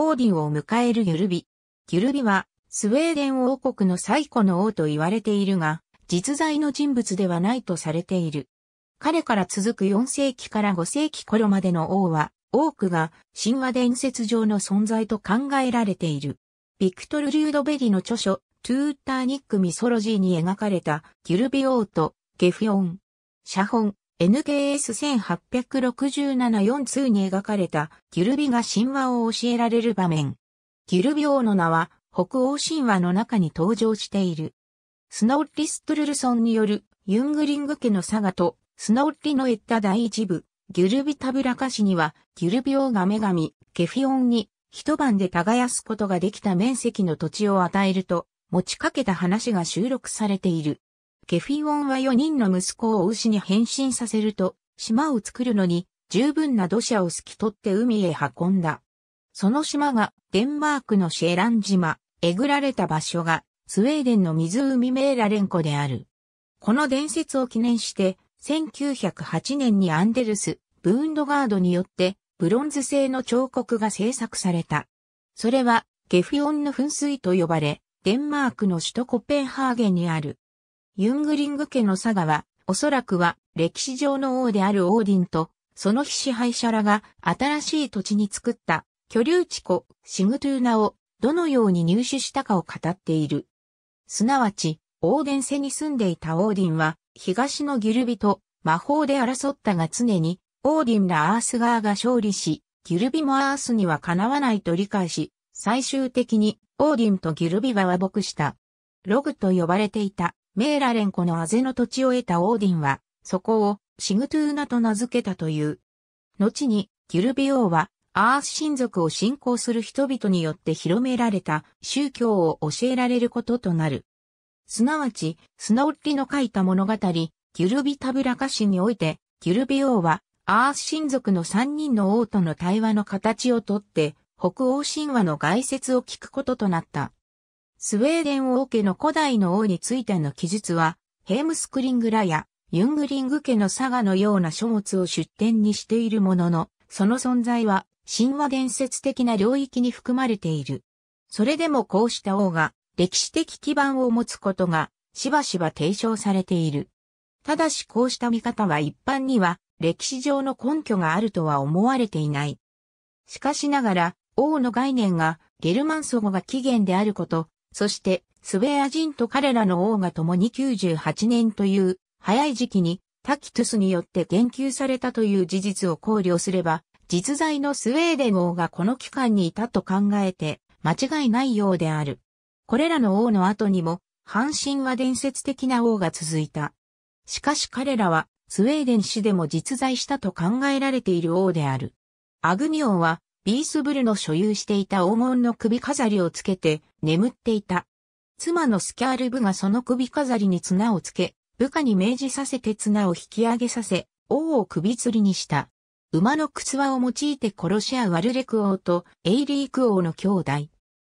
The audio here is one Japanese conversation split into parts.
オーディンを迎えるギュルビ。ギュルビは、スウェーデン王国の最古の王と言われているが、実在の人物ではないとされている。彼から続く4世紀から5世紀頃までの王は、多くが神話伝説上の存在と考えられている。ビクトル・リュードベリの著書、トゥーターニック・ミソロジーに描かれたギュルビ王とゲフヨオン、写本、NKS1867-4 通に描かれたギルビが神話を教えられる場面。ギルビ王の名は北欧神話の中に登場している。スノーリ・ストゥルルソンによるユングリング家のサガとスノーリのエッタ第一部、ギュルビタブラカシにはギュルビ王が女神、ケフィオンに一晩で耕すことができた面積の土地を与えると持ちかけた話が収録されている。ケフィオンは4人の息子を牛に変身させると、島を作るのに十分な土砂を透き取って海へ運んだ。その島がデンマークのシェラン島、えぐられた場所がスウェーデンの湖メーラレン湖である。この伝説を記念して、1908年にアンデルス、ブーンドガードによってブロンズ製の彫刻が制作された。それはゲフィオンの噴水と呼ばれ、デンマークの首都コペンハーゲンにあるユングリング家の佐賀は、おそらくは歴史上の王であるオーディンと、その非支配者らが新しい土地に作った居留地庫シグトゥーナをどのように入手したかを語っている。すなわち、オーデンセに住んでいたオーディンは、東のギルビと魔法で争ったが常に、オーディンらアース側が勝利し、ギルビもアースにはかなわないと理解し、最終的にオーディンとギルビは和睦した。ログと呼ばれていたメーラレンコのアゼの土地を得たオーディンは、そこをシグトゥーナと名付けたという。後に、ギュルビオーは、アース神族を信仰する人々によって広められた宗教を教えられることとなる。すなわち、スナオッリの書いた物語、ギュルビタブラカシにおいて、ギュルビオーは、アース神族の三人の王との対話の形をとって、北欧神話の概説を聞くこととなった。スウェーデン王家の古代の王についての記述は、ヘームスクリングラやユングリング家の佐賀のような書物を出典にしているものの、その存在は神話伝説的な領域に含まれている。それでもこうした王が歴史的基盤を持つことがしばしば提唱されている。ただしこうした見方は一般には歴史上の根拠があるとは思われていない。しかしながら王の概念がゲルマン祖語が起源であること、そして、スウェア人と彼らの王が共に98年という、早い時期に、タキトゥスによって言及されたという事実を考慮すれば、実在のスウェーデン王がこの期間にいたと考えて、間違いないようである。これらの王の後にも、半神は伝説的な王が続いた。しかし彼らは、スウェーデン史でも実在したと考えられている王である。アグニオンは、ビースブルの所有していた黄金の首飾りをつけて眠っていた。妻のスキャールブがその首飾りに綱をつけ、部下に命じさせて綱を引き上げさせ、王を首吊りにした。馬の靴輪を用いて殺し合うワルレク王とエイリーク王の兄弟。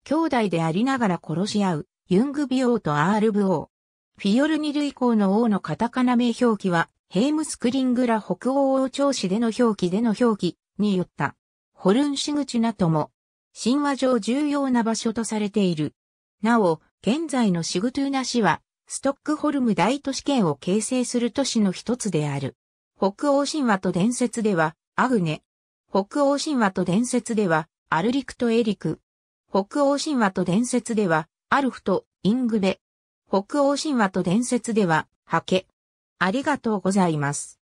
兄弟でありながら殺し合うユングビ王とアールブ王。フィヨルニル以降の王のカタカナ名表記は、ヘイムスクリングラ北欧王朝史での表記での表記によった。ホルン市口なとも、神話上重要な場所とされている。なお、現在のシグトゥーナ市は、ストックホルム大都市圏を形成する都市の一つである。北欧神話と伝説では、アグネ。北欧神話と伝説では、アルリクとエリク。北欧神話と伝説では、アルフとイングベ。北欧神話と伝説では、ハケ。ありがとうございます。